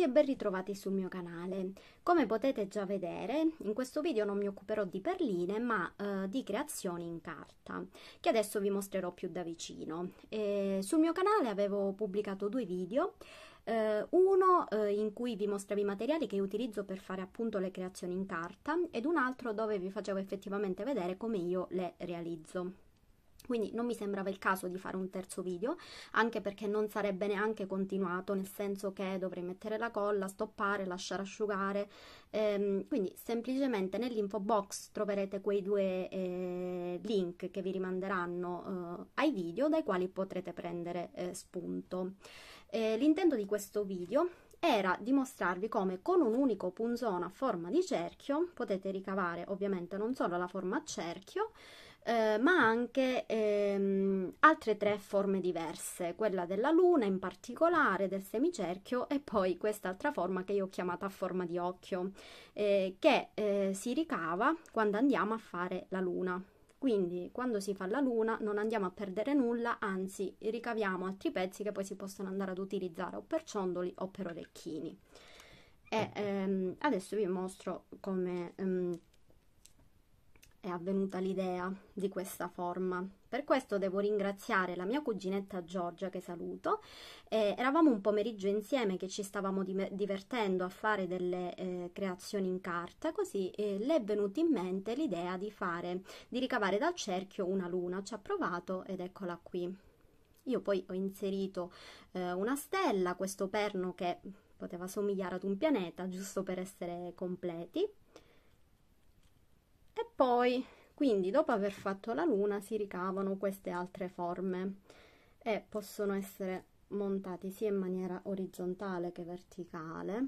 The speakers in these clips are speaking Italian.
tutti e ben ritrovati sul mio canale. Come potete già vedere, in questo video non mi occuperò di perline, ma eh, di creazioni in carta, che adesso vi mostrerò più da vicino. E sul mio canale avevo pubblicato due video, eh, uno eh, in cui vi mostravo i materiali che utilizzo per fare appunto le creazioni in carta ed un altro dove vi facevo effettivamente vedere come io le realizzo. Quindi non mi sembrava il caso di fare un terzo video, anche perché non sarebbe neanche continuato, nel senso che dovrei mettere la colla, stoppare, lasciare asciugare. Ehm, quindi semplicemente nell'info box troverete quei due eh, link che vi rimanderanno eh, ai video dai quali potrete prendere eh, spunto. Eh, l'intento di questo video era dimostrarvi come con un unico punzone a forma di cerchio potete ricavare ovviamente non solo la forma a cerchio, eh, ma anche ehm, altre tre forme diverse, quella della luna in particolare, del semicerchio e poi quest'altra forma che io ho chiamata forma di occhio, eh, che eh, si ricava quando andiamo a fare la luna. Quindi quando si fa la luna non andiamo a perdere nulla, anzi ricaviamo altri pezzi che poi si possono andare ad utilizzare o per ciondoli o per orecchini. E ehm, adesso vi mostro come... Ehm, è avvenuta l'idea di questa forma. Per questo devo ringraziare la mia cuginetta Giorgia che saluto. Eh, eravamo un pomeriggio insieme che ci stavamo di- divertendo a fare delle eh, creazioni in carta, così eh, le è venuta in mente l'idea di fare, di ricavare dal cerchio una luna. Ci ha provato ed eccola qui. Io poi ho inserito eh, una stella, questo perno che poteva somigliare ad un pianeta, giusto per essere completi e poi quindi dopo aver fatto la luna si ricavano queste altre forme e possono essere montati sia in maniera orizzontale che verticale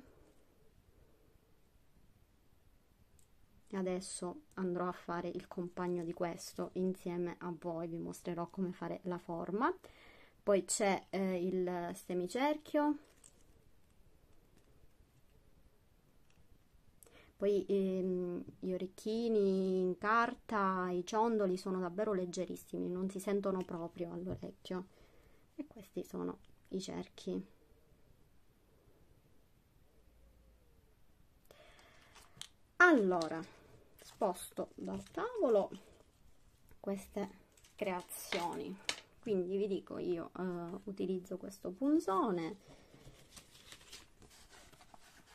adesso andrò a fare il compagno di questo insieme a voi vi mostrerò come fare la forma poi c'è eh, il semicerchio Poi ehm, gli orecchini in carta, i ciondoli sono davvero leggerissimi, non si sentono proprio all'orecchio. E questi sono i cerchi. Allora, sposto dal tavolo queste creazioni. Quindi vi dico, io eh, utilizzo questo punzone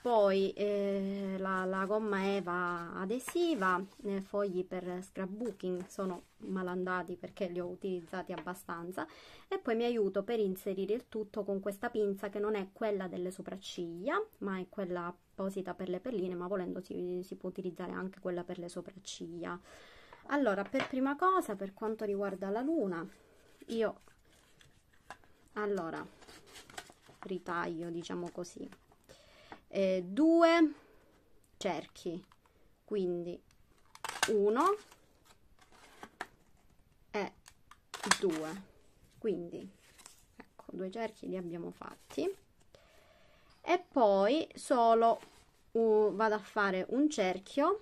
poi eh, la, la, gomma Eva adesiva, eh, fogli per scrapbooking, sono malandati perché li ho utilizzati abbastanza e poi mi aiuto per inserire il tutto con questa pinza che non è quella delle sopracciglia ma è quella apposita per le perline ma volendo si, si può utilizzare anche quella per le sopracciglia allora per prima cosa per quanto riguarda la luna io allora ritaglio diciamo così eh, due cerchi quindi uno e due quindi ecco due cerchi li abbiamo fatti e poi solo uh, vado a fare un cerchio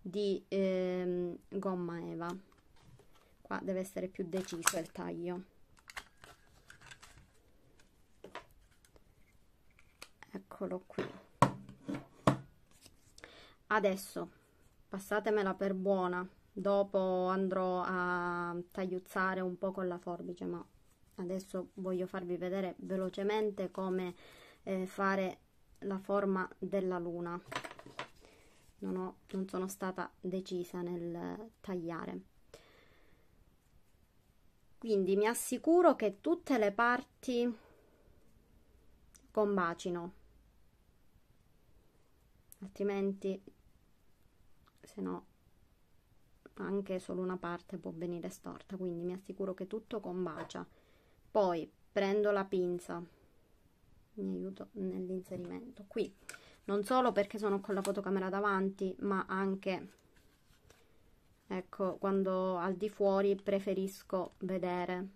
di ehm, gomma eva qua deve essere più deciso il taglio eccolo qui adesso passatemela per buona dopo andrò a tagliuzzare un po' con la forbice ma adesso voglio farvi vedere velocemente come eh, fare la forma della luna non, ho, non sono stata decisa nel tagliare quindi mi assicuro che tutte le parti combacino altrimenti se no anche solo una parte può venire storta quindi mi assicuro che tutto combacia poi prendo la pinza mi aiuto nell'inserimento qui non solo perché sono con la fotocamera davanti ma anche ecco quando al di fuori preferisco vedere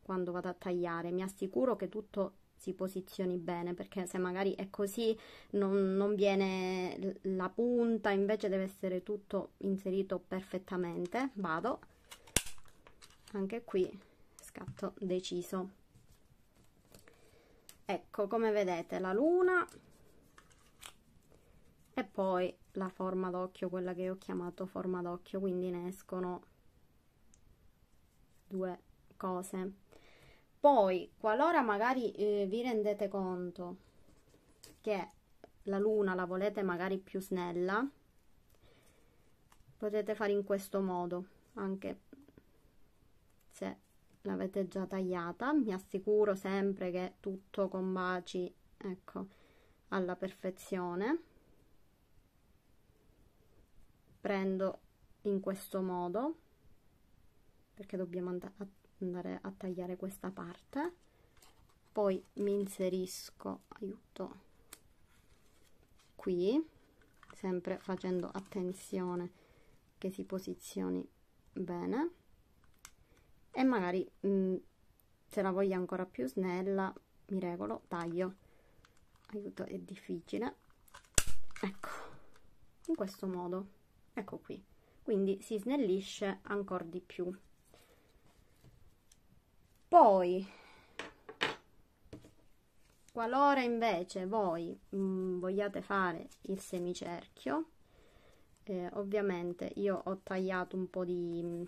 quando vado a tagliare mi assicuro che tutto si posizioni bene perché se magari è così non, non viene la punta invece deve essere tutto inserito perfettamente vado anche qui scatto deciso ecco come vedete la luna e poi la forma d'occhio quella che ho chiamato forma d'occhio quindi ne escono due cose poi, qualora magari eh, vi rendete conto che la luna la volete magari più snella, potete fare in questo modo, anche se l'avete già tagliata, mi assicuro sempre che tutto combaci, ecco, alla perfezione. Prendo in questo modo, perché dobbiamo andare a andare a tagliare questa parte poi mi inserisco aiuto qui sempre facendo attenzione che si posizioni bene e magari mh, mm, se la voglio ancora più snella mi regolo taglio aiuto è difficile ecco in questo modo ecco qui quindi si snellisce ancora di più poi, qualora invece voi mh, mm, vogliate fare il semicerchio, eh, ovviamente io ho tagliato un po' di mh, mm,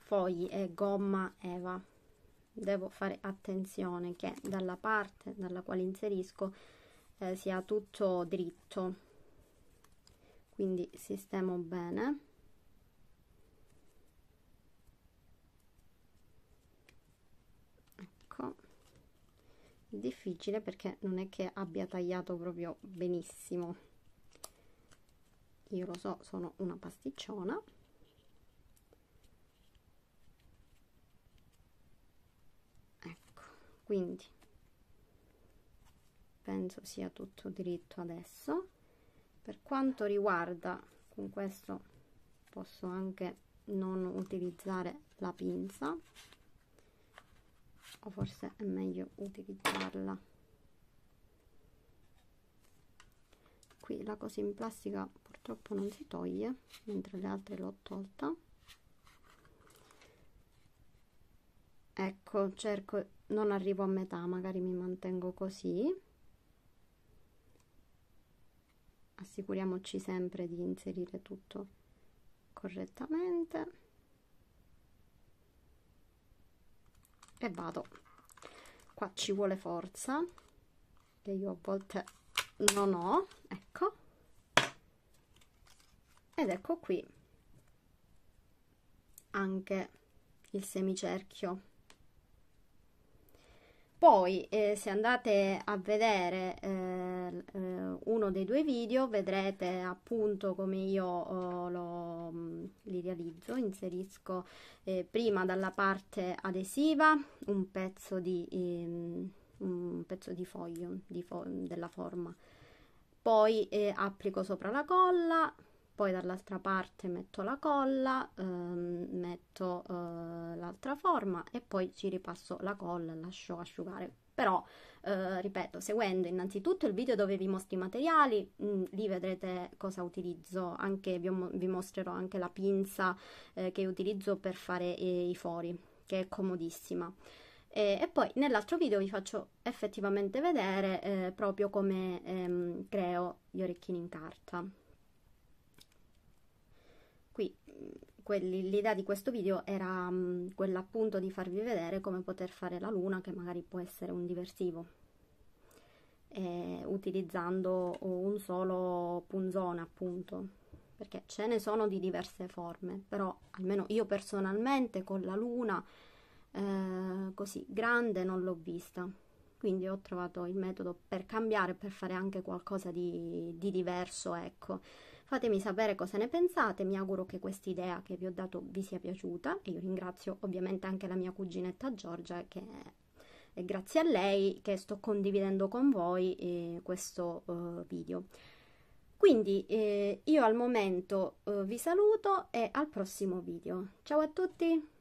fogli e gomma eva. Devo fare attenzione che dalla parte dalla quale inserisco eh, sia tutto dritto. Quindi sistemo bene. difficile perché non è che abbia tagliato proprio benissimo io lo so sono una pasticciona ecco quindi penso sia tutto dritto adesso per quanto riguarda con questo posso anche non utilizzare la pinza o ecco, forse è meglio utilizzarla qui la cosa in plastica purtroppo non si toglie mentre le altre l'ho tolta ecco cerco non arrivo a metà magari mi mantengo così assicuriamoci sempre di inserire tutto correttamente e vado qua ci vuole forza che io a volte non ho ecco ed ecco qui anche il semicerchio poi eh, se andate a vedere eh, eh, uno dei due video vedrete appunto come io oh, lo, mm, li realizzo inserisco eh, prima dalla parte adesiva un pezzo di, eh, un pezzo di foglio di fo della forma poi eh, applico sopra la colla poi dall'altra parte metto la colla ehm, metto eh, l'altra forma e poi ci ripasso la colla e lascio asciugare però eh, ripeto, seguendo innanzitutto il video dove vi mostro i materiali, mh, mm, lì vedrete cosa utilizzo, anche, vi, vi, mostrerò anche la pinza eh, che utilizzo per fare eh, i fori, che è comodissima. E, e poi nell'altro video vi faccio effettivamente vedere eh, proprio come ehm, creo gli orecchini in carta. Qui mm, l'idea di questo video era mm, quella appunto di farvi vedere come poter fare la luna che magari può essere un diversivo e, utilizzando un solo punzone appunto perché ce ne sono di diverse forme però almeno io personalmente con la luna eh, così grande non l'ho vista quindi ho trovato il metodo per cambiare per fare anche qualcosa di, di diverso ecco Fatemi sapere cosa ne pensate, mi auguro che questa idea che vi ho dato vi sia piaciuta e io ringrazio ovviamente anche la mia cuginetta Giorgia che è grazie a lei che sto condividendo con voi eh, questo eh, video. Quindi eh, io al momento eh, vi saluto e al prossimo video. Ciao a tutti!